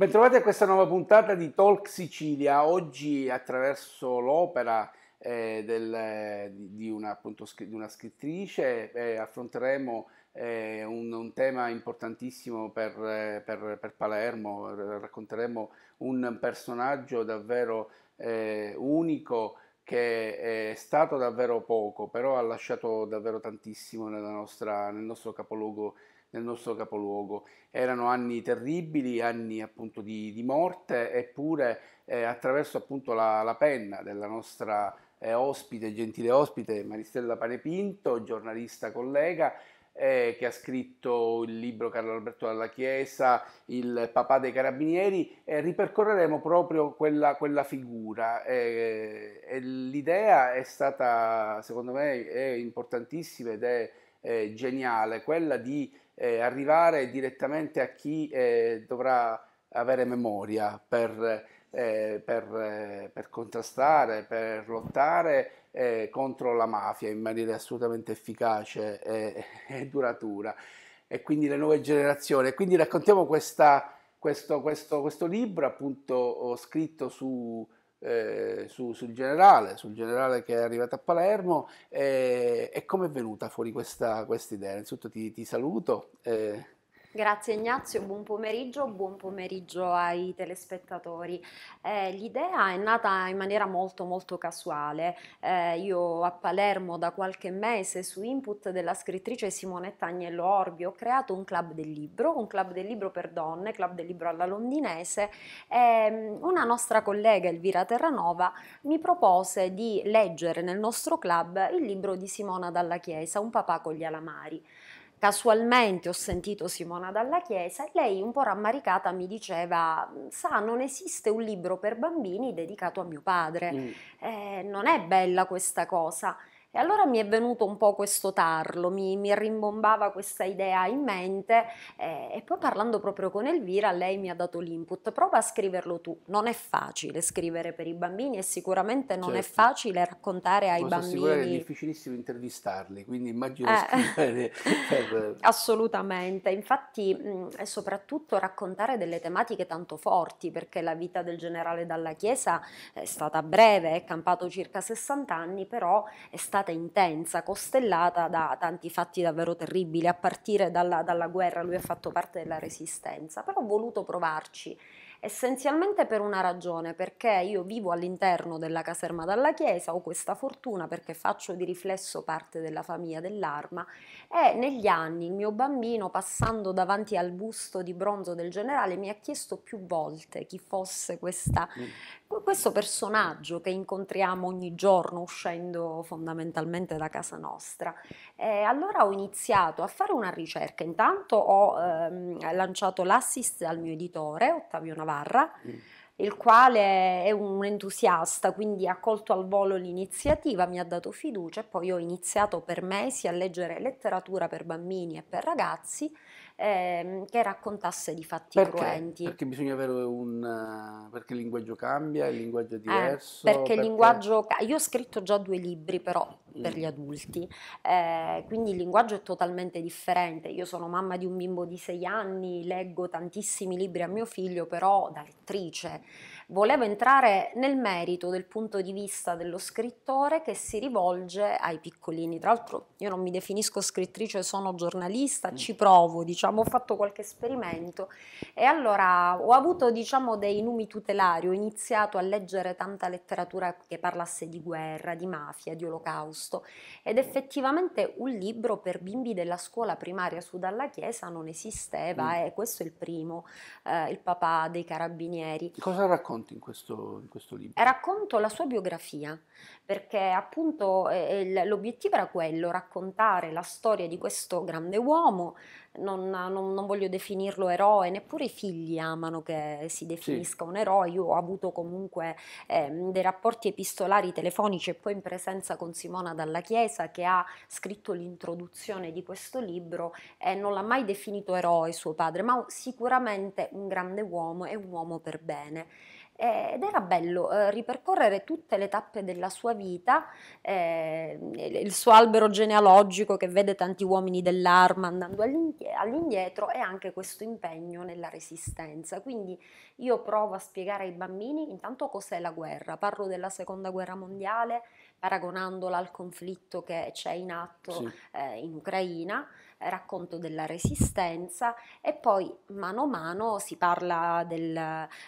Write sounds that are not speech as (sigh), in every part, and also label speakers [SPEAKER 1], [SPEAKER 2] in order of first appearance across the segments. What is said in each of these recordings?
[SPEAKER 1] Bentrovati a questa nuova puntata di Talk Sicilia. Oggi attraverso l'opera eh, del, di, una, appunto, di, una, scrittrice eh, affronteremo eh, un, un, tema importantissimo per, eh, per, per, Palermo, racconteremo un personaggio davvero eh, unico che è stato davvero poco, però ha lasciato davvero tantissimo nostra, nel nostro capoluogo nel nostro capoluogo. Erano anni terribili, anni appunto di, di morte, eppure eh, attraverso appunto la, la, penna della nostra eh, ospite, gentile ospite, Maristella Panepinto, giornalista collega, eh, che ha scritto il libro Carlo Alberto dalla Chiesa, il papà dei carabinieri, eh, ripercorreremo proprio quella, quella figura. Eh, eh l'idea è stata, secondo me, è importantissima ed è eh, geniale, quella di eh, arrivare direttamente a chi eh, dovrà avere memoria per, eh, per, eh, per contrastare, per lottare eh, contro la mafia in maniera assolutamente efficace e, (laughs) e, duratura. E quindi le nuove generazioni. E quindi raccontiamo questa, questo, questo, questo libro appunto scritto su, eh, su, sul generale, sul generale che è arrivato a Palermo eh, e, e come è venuta fuori questa, questa idea. Innanzitutto ti, ti saluto. Eh.
[SPEAKER 2] Grazie Ignazio, buon pomeriggio, buon pomeriggio ai telespettatori. Eh, l'idea è nata in maniera molto molto casuale. Eh, io a Palermo da qualche mese su input della scrittrice Simonetta Agnello Orbi ho creato un club del libro, un club del libro per donne, club del libro alla londinese. Eh, una nostra collega Elvira Terranova mi propose di leggere nel nostro club il libro di Simona Dalla Chiesa, Un papà con gli alamari casualmente ho sentito Simona dalla Chiesa e lei un po' rammaricata mi diceva, sa, non esiste un libro per bambini dedicato a mio padre, mm. eh, non è bella questa cosa. E allora mi è venuto un po' questo tarlo, mi, mi rimbombava questa idea in mente eh, e poi parlando proprio con Elvira lei mi ha dato l'input, prova a scriverlo tu, non è facile scrivere per i bambini e sicuramente non certo. è facile raccontare ai Posso bambini. È
[SPEAKER 1] difficilissimo intervistarli, quindi immagino eh, scrivere. (laughs)
[SPEAKER 2] Assolutamente, infatti mh, soprattutto raccontare delle tematiche tanto forti perché la vita del generale dalla Chiesa è stata breve, è campato circa 60 anni, però è stata stata intensa, costellata da tanti fatti davvero terribili, a partire dalla, dalla guerra, lui ha fatto parte della resistenza, però ho voluto provarci Essenzialmente per una ragione, perché io vivo all'interno della caserma della chiesa, ho questa fortuna perché faccio di riflesso parte della famiglia dell'arma e negli anni il mio bambino passando davanti al busto di bronzo del generale mi ha chiesto più volte chi fosse questa, mm. questo personaggio che incontriamo ogni giorno uscendo fondamentalmente da casa nostra. E allora ho iniziato a fare una ricerca, intanto ho ehm, lanciato l'assist al mio editore Ottavio Navarro Navarra, mm. il quale è un entusiasta, quindi ha colto al volo l'iniziativa, mi ha dato fiducia e poi ho iniziato per mesi a leggere letteratura per bambini e per ragazzi ehm, che raccontasse di fatti perché? cruenti.
[SPEAKER 1] Perché bisogna avere un... Eh, perché il linguaggio cambia, il linguaggio è eh, diverso? Eh, perché, perché il linguaggio...
[SPEAKER 2] Io ho scritto già due libri però per mm. gli
[SPEAKER 1] adulti,
[SPEAKER 2] eh, quindi il linguaggio è totalmente differente. Io sono mamma di un bimbo di sei anni, leggo tantissimi libri a mio figlio, però da lettrice volevo entrare nel merito del punto di vista dello scrittore che si rivolge ai piccolini. Tra l'altro io non mi definisco scrittrice, sono giornalista, mm. ci provo, diciamo, ho fatto qualche esperimento e allora ho avuto diciamo, dei numi tutelari, ho iniziato a leggere tanta letteratura che parlasse di guerra, di mafia, di olocausto ed effettivamente un libro per bimbi della scuola primaria su dalla Chiesa non esisteva mm. e questo è il primo, eh, il papà dei carabinieri.
[SPEAKER 1] Cosa racconta? racconti in questo, in questo libro?
[SPEAKER 2] Eh, racconto la sua biografia, perché appunto eh, eh l'obiettivo era quello, raccontare la storia di questo grande uomo, non, non, non, voglio definirlo eroe, neppure i figli amano che si definisca sì. un eroe, io ho avuto comunque eh, dei rapporti epistolari telefonici e poi in presenza con Simona dalla Chiesa che ha scritto l'introduzione di questo libro e eh, non l'ha mai definito eroe suo padre, ma sicuramente un grande uomo e un uomo per bene ed era bello eh, ripercorrere tutte le tappe della sua vita, eh, il suo albero genealogico che vede tanti uomini dell'arma andando all'indietro e anche questo impegno nella resistenza. Quindi io provo a spiegare ai bambini intanto cos'è la guerra, parlo della seconda guerra mondiale paragonandola al conflitto che c'è in atto sì. eh, in Ucraina racconto della resistenza e poi mano a mano si parla del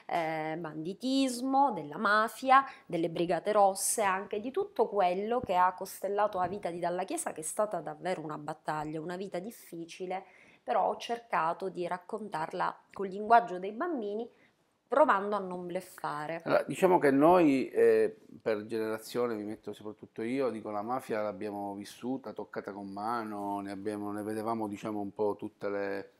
[SPEAKER 2] eh, banditismo, della mafia, delle brigate rosse, anche di tutto quello che ha costellato la vita di Dalla Chiesa, che è stata davvero una battaglia, una vita difficile, però ho cercato di raccontarla col linguaggio dei bambini provando a non bleffare. Allora,
[SPEAKER 1] diciamo che noi eh, per generazione, mi metto soprattutto io, dico la mafia l'abbiamo vissuta, toccata con mano, ne, abbiamo, ne vedevamo diciamo un po' tutte le,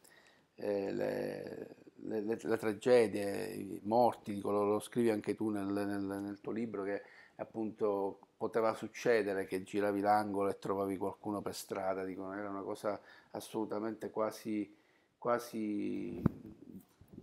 [SPEAKER 1] eh, le, le, le, le, tragedie, i morti, dico, lo, lo, scrivi anche tu nel, nel, nel tuo libro che appunto poteva succedere che giravi l'angolo e trovavi qualcuno per strada, dico, era una cosa assolutamente quasi, quasi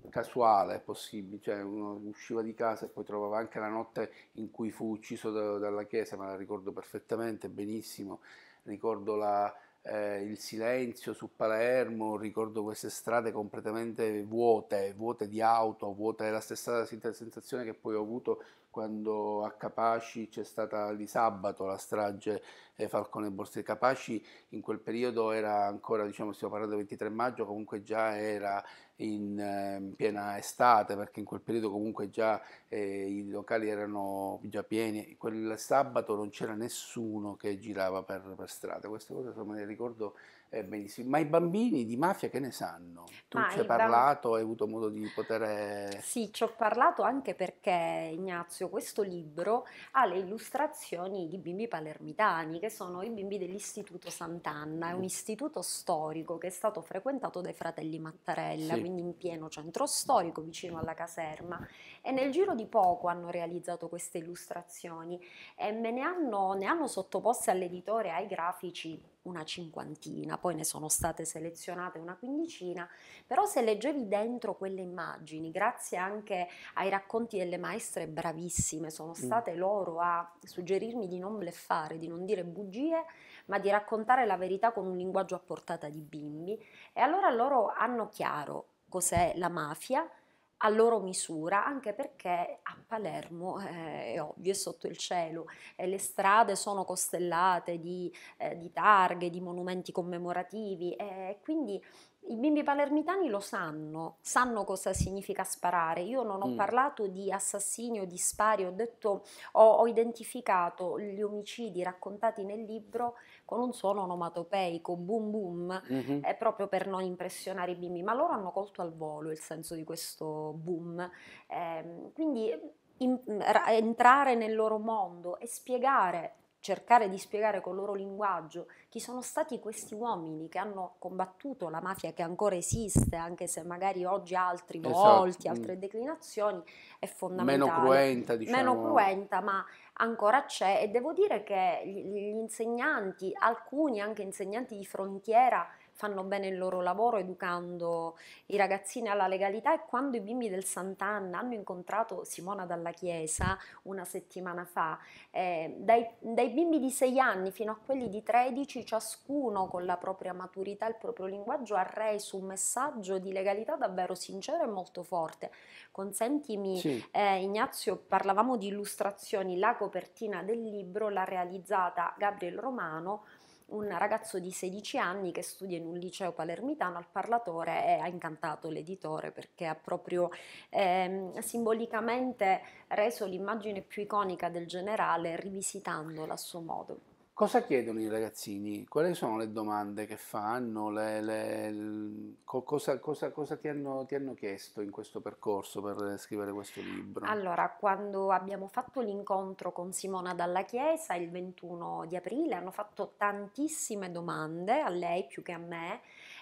[SPEAKER 1] casuale è possibile, cioè uno usciva di casa e poi trovava anche la notte in cui fu ucciso da, dalla chiesa, me la ricordo perfettamente, benissimo, ricordo la, eh, il silenzio su Palermo, ricordo queste strade completamente vuote, vuote di auto, vuote, è la stessa sensazione che poi ho avuto quando a Capaci c'è stata di sabato la strage eh, Falcone e Borsi. Capaci in quel periodo era ancora, diciamo, stiamo parlando del 23 maggio, comunque già era in, in, ehm, piena estate, perché in quel periodo comunque già eh, i locali erano già pieni, quel sabato non c'era nessuno che girava per, per strada, queste cose insomma, me le ricordo eh, benissimo, ma i bambini di mafia che ne sanno?
[SPEAKER 2] Tu ma ci hai parlato,
[SPEAKER 1] hai avuto modo di poter... Eh,
[SPEAKER 2] sì, ci ho parlato anche perché Ignazio, questo libro ha le illustrazioni di bimbi palermitani, che sono i bimbi dell'Istituto Sant'Anna, è un mm. istituto storico che è stato frequentato dai fratelli Mattarella, sì. quindi in pieno centro storico, vicino alla caserma, e nel giro di poco hanno realizzato queste illustrazioni e me ne hanno, ne hanno sottoposte all'editore, ai grafici una cinquantina, poi ne sono state selezionate una quindicina, però se leggevi dentro quelle immagini, grazie anche ai racconti delle maestre bravissime, sono mm. state loro a suggerirmi di non bleffare, di non dire bugie, ma di raccontare la verità con un linguaggio a portata di bimbi e allora loro hanno chiaro cos'è la mafia, a loro misura, anche perché a Palermo eh, è ovvio, è sotto il cielo, eh, le strade sono costellate di, eh, di targhe, di monumenti commemorativi e eh, quindi i bimbi palermitani lo sanno, sanno cosa significa sparare. Io non ho mm. parlato di assassini o di spari, ho, detto, ho, ho, identificato gli omicidi raccontati nel libro con un suono onomatopeico, boom boom, mm-hmm. eh, proprio per non impressionare i bimbi, ma loro hanno colto al volo il senso di questo boom. Eh, quindi in, mm, ra, entrare nel loro mondo e spiegare cercare di spiegare col loro linguaggio chi sono stati questi uomini che hanno combattuto la mafia che ancora esiste, anche se magari oggi ha altri esatto, volti, mm. altre declinazioni, è fondamentale. Meno cruenta, diciamo. Meno cruenta, ma ancora c'è e devo dire che gli insegnanti, alcuni anche insegnanti di frontiera, fanno bene il loro lavoro educando i ragazzini alla legalità e quando i bimbi del Sant'Anna hanno incontrato Simona dalla Chiesa una settimana fa, eh, dai, dai bimbi di 6 anni fino a quelli di 13, ciascuno con la propria maturità e il proprio linguaggio ha reso un messaggio di legalità davvero sincero e molto forte. Consentimi, sì. eh, Ignazio, parlavamo di illustrazioni, la copertina del libro l'ha realizzata Gabriel Romano un ragazzo di 16 anni che studia in un liceo palermitano al parlatore e ha incantato l'editore perché ha proprio eh, simbolicamente reso l'immagine più iconica del generale rivisitandola a suo modo.
[SPEAKER 1] Cosa chiedono i ragazzini? Quali sono le domande che fanno? Le, le, le, cosa, cosa, cosa ti, hanno, ti, hanno, chiesto in questo percorso per scrivere questo libro? Allora,
[SPEAKER 2] quando abbiamo fatto l'incontro con Simona dalla Chiesa il 21 di aprile, hanno fatto tantissime domande a lei più che a me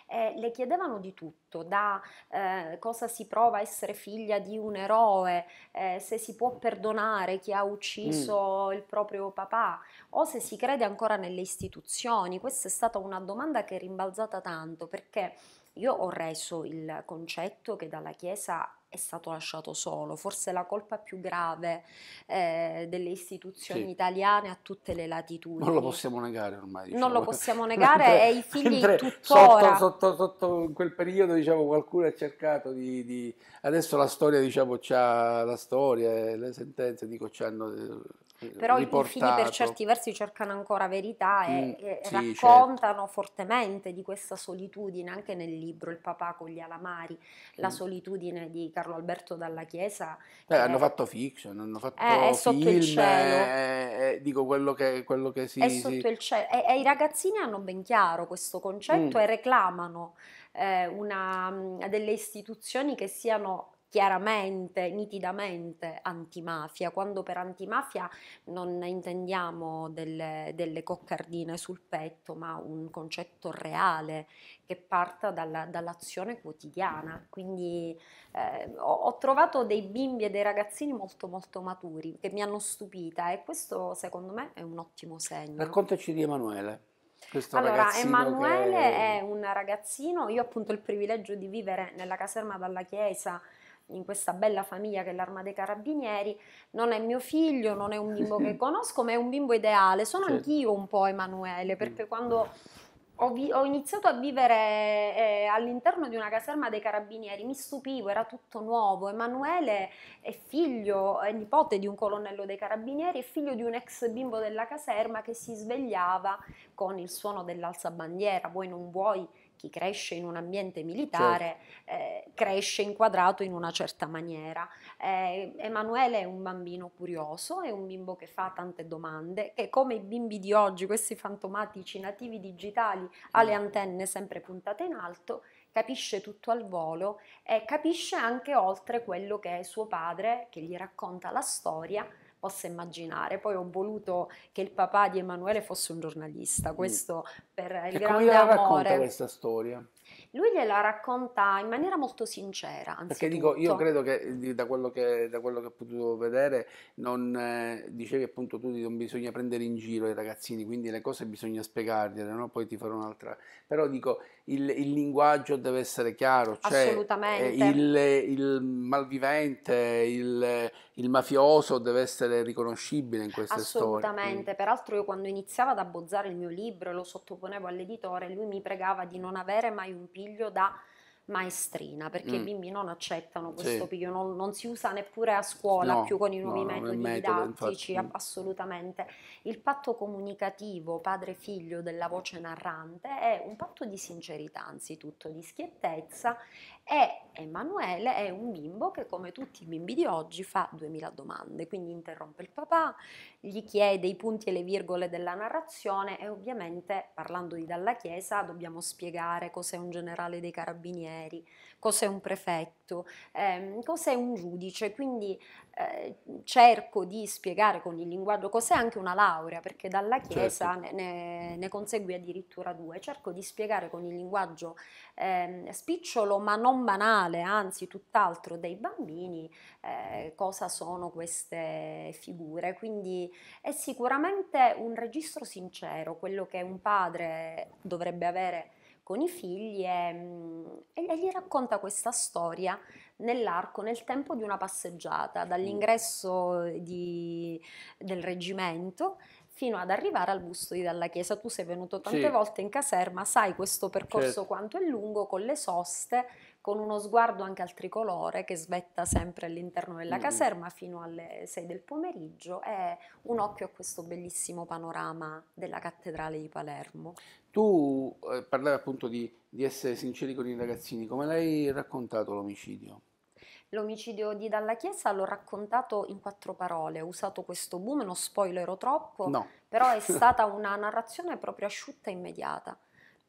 [SPEAKER 2] e eh, le chiedevano di tutto, da eh, cosa si prova a essere figlia di un eroe, eh, se si può perdonare chi ha ucciso mm. il proprio papà o se si crede ancora nelle istituzioni. Questa è stata una domanda che è rimbalzata tanto perché io ho reso il concetto che dalla Chiesa è stato lasciato solo, forse la colpa più grave eh, delle istituzioni sì. italiane a tutte le latitudini. Non lo possiamo
[SPEAKER 1] negare ormai. Diciamo. Non lo eh. possiamo negare mentre, e i figli tuttora... Sotto, sotto, sotto, in quel periodo diciamo, qualcuno ha cercato di, di... Adesso la storia, diciamo, c'ha la storia, le sentenze dico, ci hanno eh, eh, però i figli per certi
[SPEAKER 2] versi cercano ancora verità e, mm, e sì, certo. raccontano certo. fortemente di questa solitudine, anche nel libro Il papà con gli alamari, la mm. solitudine di Carlo Alberto dalla Chiesa. Beh, hanno fatto
[SPEAKER 1] fiction, hanno fatto è, eh, è sotto film, il eh, cielo. È, è, dico quello che, quello che si... È sotto si... il
[SPEAKER 2] cielo e, e, i ragazzini hanno ben chiaro questo concetto mm. e reclamano una, mm, delle istituzioni che siano chiaramente, nitidamente antimafia, quando per antimafia non intendiamo delle, delle, coccardine sul petto, ma un concetto reale che parta dalla, dall'azione quotidiana. Quindi eh, ho, ho, trovato dei bimbi e dei ragazzini molto molto maturi che mi hanno stupita e questo secondo me è un ottimo segno.
[SPEAKER 1] Raccontaci di Emanuele. Questo allora, Emanuele che... è
[SPEAKER 2] un ragazzino, io appunto ho il privilegio di vivere nella caserma dalla chiesa in questa bella famiglia che è l'Arma dei Carabinieri, non è mio figlio, non è un bimbo che (laughs) conosco, ma è un bimbo ideale. Sono certo. anch'io un po' Emanuele, perché mm. quando ho, vi- ho iniziato a vivere eh, all'interno di una caserma dei Carabinieri mi stupivo, era tutto nuovo. Emanuele è figlio, è nipote di un colonnello dei Carabinieri, è figlio di un ex bimbo della caserma che si svegliava con il suono dell'alzabandiera, vuoi non vuoi chi cresce in un ambiente militare certo. eh, cresce inquadrato in una certa maniera. Eh, Emanuele è un bambino curioso, è un bimbo che fa tante domande, che come i bimbi di oggi, questi fantomatici nativi digitali, ha le mm. antenne sempre puntate in alto, capisce tutto al volo e capisce anche oltre quello che è suo padre, che gli racconta la storia possa immaginare. Poi ho voluto che il papà di Emanuele fosse un giornalista, mm. questo mm. per il e grande come amore. Come racconta questa storia? lui gliela racconta in maniera molto sincera. Perché dico, io credo
[SPEAKER 1] che da quello che, da quello che ho potuto vedere, non, eh, dicevi appunto tu, di non bisogna prendere in giro i ragazzini, quindi le cose bisogna spiegargliele, no? poi ti farò un'altra. Però dico, il, il linguaggio deve essere chiaro, cioè, eh, Assolutamente. Eh, il, il, malvivente, il, il, mafioso deve essere riconoscibile in queste storie. Assolutamente,
[SPEAKER 2] peraltro io quando iniziavo ad abbozzare il mio libro, lo sottoponevo all'editore, lui mi pregava di non avere mai un piglio da maestrina perché mm. i bimbi non accettano questo sì. piglio, non, non, si usa neppure a scuola no, più con i nuovi no, metodi metodo, didattici, infatti. assolutamente. Il patto comunicativo padre-figlio della voce narrante è un patto di sincerità anzitutto, di schiettezza e Emanuele è un bimbo che come tutti i bimbi di oggi fa 2000 domande, quindi interrompe il papà, gli chiede i punti e le virgole della narrazione e ovviamente parlando di dalla Chiesa dobbiamo spiegare cos'è un generale dei carabinieri, cos'è un prefetto, ehm, cos'è un giudice, quindi eh, cerco di spiegare con il linguaggio cos'è anche una laurea, perché dalla Chiesa certo. ne, ne, ne addirittura due, cerco di spiegare con il linguaggio eh, spicciolo ma non banale, anzi tutt'altro, dei bambini, eh, cosa sono queste figure. Quindi è sicuramente un registro sincero, quello che un padre dovrebbe avere con i figli e, mm, e, gli racconta questa storia nell'arco, nel tempo di una passeggiata, mm. dall'ingresso di, del reggimento fino ad arrivare al busto di Dalla Chiesa. Tu sei venuto tante sì. volte in caserma, sai questo percorso certo. quanto è lungo, con le soste, con uno sguardo anche al tricolore che svetta sempre all'interno della mm. caserma fino alle 6 del pomeriggio e un occhio a questo bellissimo panorama della cattedrale di Palermo.
[SPEAKER 1] Tu eh, parlavi appunto di, di essere sinceri con i ragazzini, come l'hai raccontato l'omicidio?
[SPEAKER 2] L'omicidio di Dalla Chiesa l'ho raccontato in quattro parole, ho usato questo boom, non spoilerò troppo, no. però è (laughs) stata una narrazione proprio asciutta e immediata.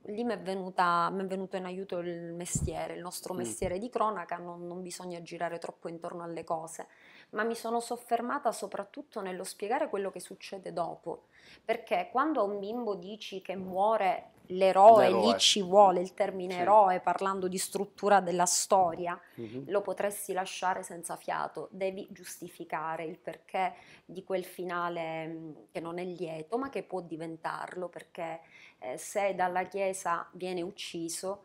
[SPEAKER 2] Lì mi è, venuto in aiuto il mestiere, il nostro mm. mestiere mm. di cronaca, non, non bisogna girare troppo intorno alle cose, ma mi sono soffermata soprattutto nello spiegare quello che succede dopo, perché quando a un bimbo dici che muore l'eroe, l'eroe. lì ci vuole il termine sì. eroe, parlando di struttura della storia, mm-hmm. lo potresti lasciare senza fiato, devi giustificare il perché di quel finale mm, che non è lieto, ma che può diventarlo, perché eh, se dalla Chiesa viene ucciso,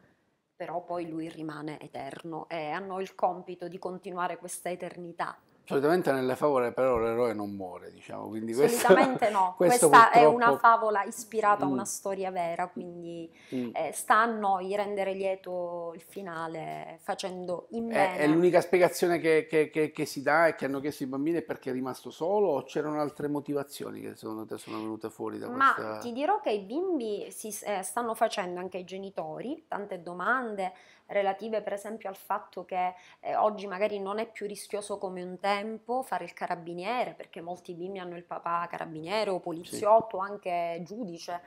[SPEAKER 2] però poi lui rimane eterno e hanno il compito di continuare questa eternità
[SPEAKER 1] Solitamente nelle favole però l'eroe non muore, diciamo, quindi Solitamente (laughs) questa, no, questa purtroppo... è una
[SPEAKER 2] favola ispirata mm. a una mm. storia vera, quindi mm. eh, sta a noi rendere lieto il finale facendo in bene. È, è l'unica
[SPEAKER 1] spiegazione che, che, che, che, si dà e che hanno chiesto i bambini è perché è rimasto solo o c'erano altre motivazioni che secondo te sono venute fuori da Ma questa... Ma ti
[SPEAKER 2] dirò che i bimbi si, eh, stanno facendo anche i genitori tante domande relative per esempio al fatto che eh, oggi magari non è più rischioso come un tempo tempo fare il carabiniere, perché molti bimbi hanno il papà carabiniere o poliziotto, sì. anche giudice,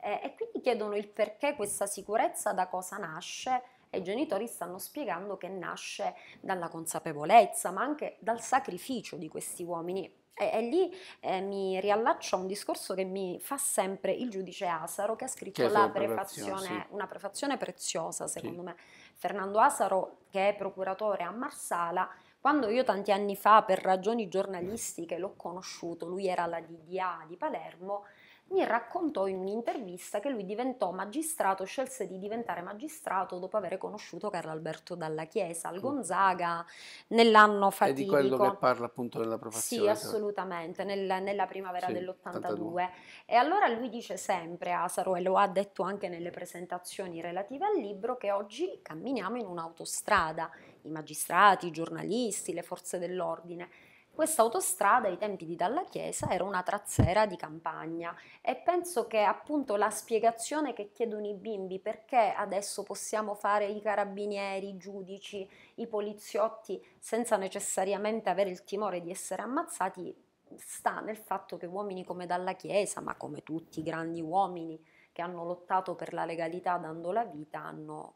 [SPEAKER 2] eh, e quindi chiedono il perché questa sicurezza da cosa nasce e i genitori stanno spiegando che nasce dalla consapevolezza, ma anche dal sacrificio di questi uomini. E, e lì eh, mi riallaccio a un discorso che mi fa sempre il giudice Asaro, che ha scritto che la prefazione, sì. una prefazione preziosa, secondo sì. me. Fernando Asaro, che è procuratore a Marsala, quando io tanti anni fa, per ragioni giornalistiche, l'ho conosciuto, lui era alla DDA di Palermo, mi raccontò in un'intervista che lui diventò magistrato, scelse di diventare magistrato dopo aver conosciuto Carlo Alberto Dalla Chiesa al mm. Gonzaga nell'anno fatidico. È di quello che
[SPEAKER 1] parla appunto della professione. Sì,
[SPEAKER 2] assolutamente, nel, nella primavera sì, dell'82. E allora lui dice sempre, Asaro, e lo ha detto anche nelle presentazioni relative al libro, che oggi camminiamo in un'autostrada i magistrati, i giornalisti, le forze dell'ordine. Questa autostrada ai tempi di Dalla Chiesa era una trazzera di campagna e penso che appunto la spiegazione che chiedono i bimbi perché adesso possiamo fare i carabinieri, i giudici, i poliziotti senza necessariamente avere il timore di essere ammazzati sta nel fatto che uomini come Dalla Chiesa, ma come tutti i grandi uomini che hanno lottato per la legalità dando la vita, hanno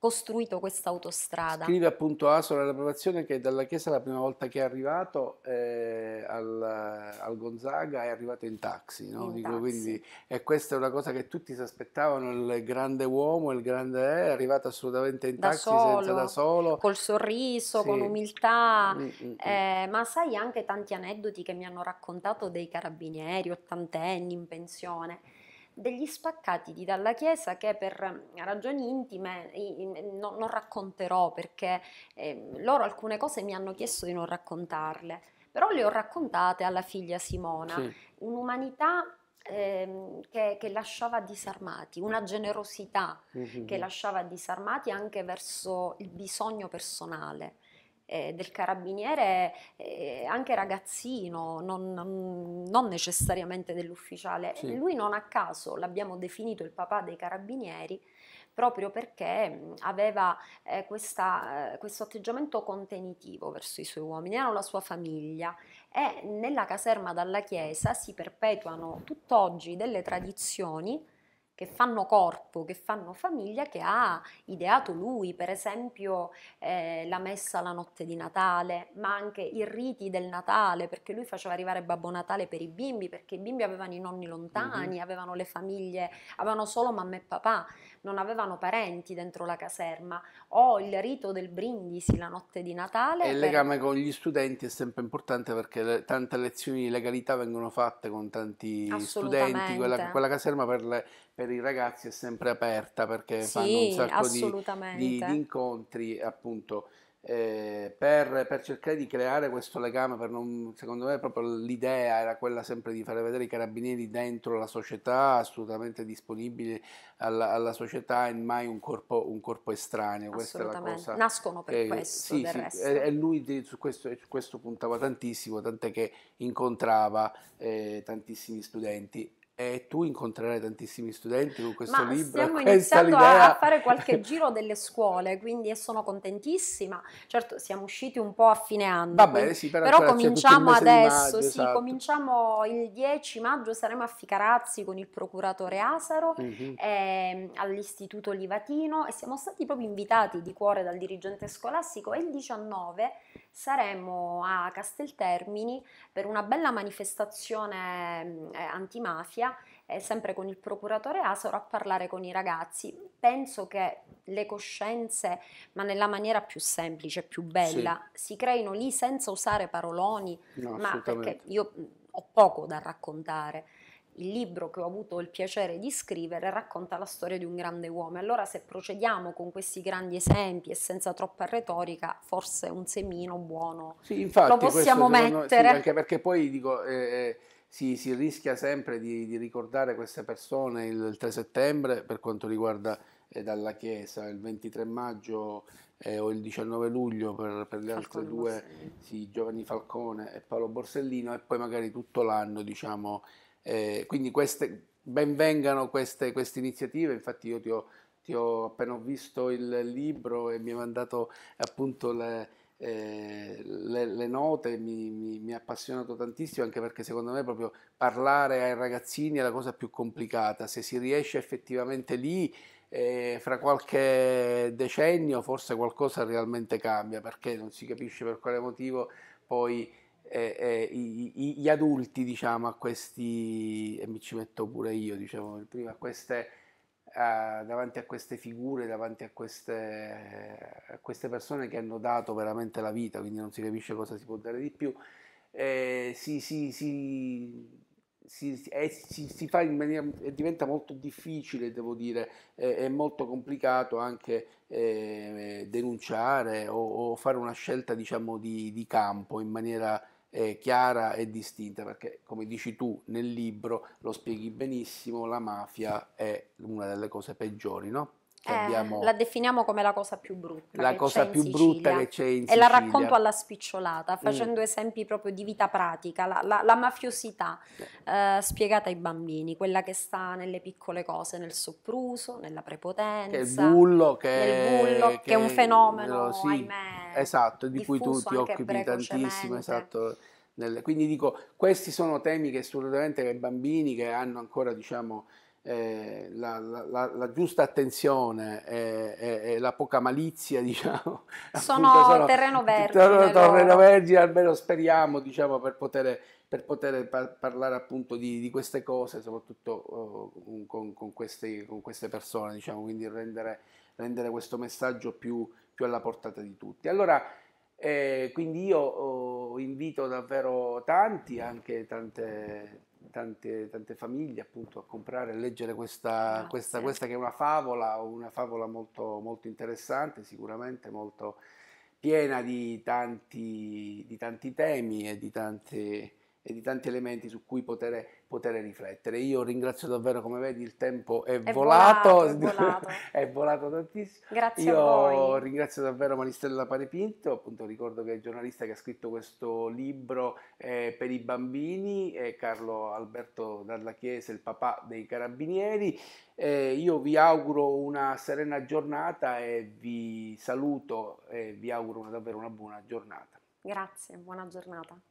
[SPEAKER 2] costruito questa autostrada. Scrive
[SPEAKER 1] appunto Asola la provazione che dalla Chiesa la prima volta che è arrivato eh, al, al, Gonzaga è arrivato in taxi, no? in Dico, taxi. Quindi, e questa è una cosa che tutti si aspettavano, il grande uomo, il grande è, eh, è arrivato assolutamente in da taxi solo, senza da solo. Col sorriso, sì. con
[SPEAKER 2] umiltà, mm, mm, mm. eh, ma sai anche tanti aneddoti che mi hanno raccontato dei carabinieri ottantenni in pensione degli spaccati di Dalla Chiesa che per ehm, ragioni intime non, non racconterò perché eh, loro alcune cose mi hanno chiesto di non raccontarle, però le ho raccontate alla figlia Simona, sì. un'umanità Ehm, che, che, lasciava disarmati, una generosità mm-hmm. che lasciava disarmati anche verso il bisogno personale eh, del carabiniere eh, anche ragazzino, non, non, necessariamente dell'ufficiale. Sì. Lui non a caso l'abbiamo definito il papà dei carabinieri proprio perché aveva eh, questa, eh, questo atteggiamento contenitivo verso i suoi uomini, erano la sua famiglia e nella caserma dalla chiesa si perpetuano tutt'oggi delle tradizioni che fanno corpo, che fanno famiglia, che ha ideato lui, per esempio eh, la messa la notte di Natale, ma anche i riti del Natale, perché lui faceva arrivare Babbo Natale per i bimbi, perché i bimbi avevano i nonni lontani, mm-hmm. avevano le famiglie, avevano solo mamma e papà, non avevano parenti dentro la caserma, o il rito del brindisi la notte di Natale. E il per... legame
[SPEAKER 1] con gli studenti è sempre importante perché le, tante lezioni di legalità vengono fatte con tanti studenti, quella, quella caserma per le, per i ragazzi è sempre aperta perché sì, fanno un sacco di, di, di incontri appunto eh, per, per, cercare di creare questo legame, non, secondo me proprio l'idea era quella sempre di fare vedere i carabinieri dentro la società, assolutamente disponibili alla, alla società e mai un corpo, un corpo estraneo. Questa è la cosa. Nascono per eh, questo. Sì, sì, e, e, lui su questo, su questo, puntava tantissimo, tant'è che incontrava eh, tantissimi studenti e tu incontrerai tantissimi studenti con questo Ma libro. Stiamo (laughs) iniziando a
[SPEAKER 2] fare qualche giro delle scuole, quindi sono contentissima. Certo, siamo usciti un po' a fine anno. Va bene, sì, per però cominciamo adesso, maggio, sì, esatto. cominciamo il 10 maggio, saremo a Ficarazzi con il procuratore Asaro, mm-hmm. eh, all'Istituto Livatino e siamo stati proprio invitati di cuore dal dirigente scolastico e il 19 saremo a Casteltermini per una bella manifestazione eh, antimafia eh, sempre con il procuratore Asaro, a parlare con i ragazzi. Penso che le coscienze, ma nella maniera più semplice, più bella, sì. si creino lì senza usare paroloni, no, ma perché io ho poco da raccontare. Il libro che ho avuto il piacere di scrivere racconta la storia di un grande uomo. Allora, se procediamo con questi grandi esempi e senza troppa retorica, forse un semino buono sì, infatti, lo possiamo mettere. sì, anche
[SPEAKER 1] perché poi dico. Eh, eh si, si rischia sempre di, di, ricordare queste persone il 3 settembre per quanto riguarda eh, dalla Chiesa, il 23 maggio eh, o il 19 luglio per, per le altre Falcone due, sì, Giovanni Falcone e Paolo Borsellino, e poi magari tutto l'anno, diciamo. Eh, quindi queste, ben vengano queste, queste iniziative, infatti io ti ho, ti ho appena visto il libro e mi hai mandato appunto le eh, le, le, note mi, mi, mi, ha appassionato tantissimo anche perché secondo me proprio parlare ai ragazzini è la cosa più complicata, se si riesce effettivamente lì eh, fra qualche decennio forse qualcosa realmente cambia perché non si capisce per quale motivo poi eh, eh i, i, gli adulti diciamo a questi e mi ci metto pure io diciamo prima a queste eh, davanti a queste figure, davanti a queste, a queste, persone che hanno dato veramente la vita, quindi non si capisce cosa si può dare di più, eh, si, si, si si, eh, si, si, fa in maniera diventa molto difficile, devo dire, eh, è molto complicato anche eh, denunciare o, o, fare una scelta diciamo, di, di campo in maniera eh, chiara e distinta, perché come dici tu nel libro, lo spieghi benissimo, la mafia è una delle cose peggiori, no? Eh, abbiamo... La
[SPEAKER 2] definiamo come la cosa più brutta. La cosa più brutta che c'è in Sicilia. E la racconto alla spicciolata, mm. facendo mm. esempi proprio di vita pratica, la, la, la mafiosità eh, spiegata ai bambini, quella che sta nelle piccole cose, nel sopruso, nella prepotenza. Che il bullo, che, bullo, che, che è un fenomeno,
[SPEAKER 1] no, sì, ahimè, Esatto, di cui tu ti occupi tantissimo, esatto. Nelle, quindi dico, questi sono temi che assolutamente i bambini che hanno ancora, diciamo, eh, la, la, la, la, giusta attenzione e, e, e, la poca malizia, (laughs) diciamo. Sono, sono terreno (laughs) vergine. Ter- terreno vergine, almeno speriamo, diciamo, per poter, per poter par- parlare appunto di, di, queste cose, soprattutto uh, con, con, questi, con, queste persone, diciamo, quindi rendere, rendere questo messaggio più, più, alla portata di tutti. Allora, eh, quindi io oh, invito davvero tanti, anche tante tante, tante, famiglie appunto a comprare e leggere questa, ah, questa, questa, che è una favola, una favola molto, molto interessante, sicuramente molto piena di tanti, di tanti temi e di tanti, e di tanti elementi su cui poter poter riflettere. Io ringrazio davvero, come vedi, il tempo è, è volato, volato, è, volato. (laughs) è volato tantissimo. Grazie Io ringrazio davvero Maristella Parepinto, appunto ricordo che è il giornalista che ha scritto questo libro eh, per i bambini, eh, Carlo Alberto Dalla Chiesa, il papà dei carabinieri. Eh, io vi auguro una serena giornata e vi saluto e vi auguro davvero una buona giornata.
[SPEAKER 2] Grazie, buona giornata.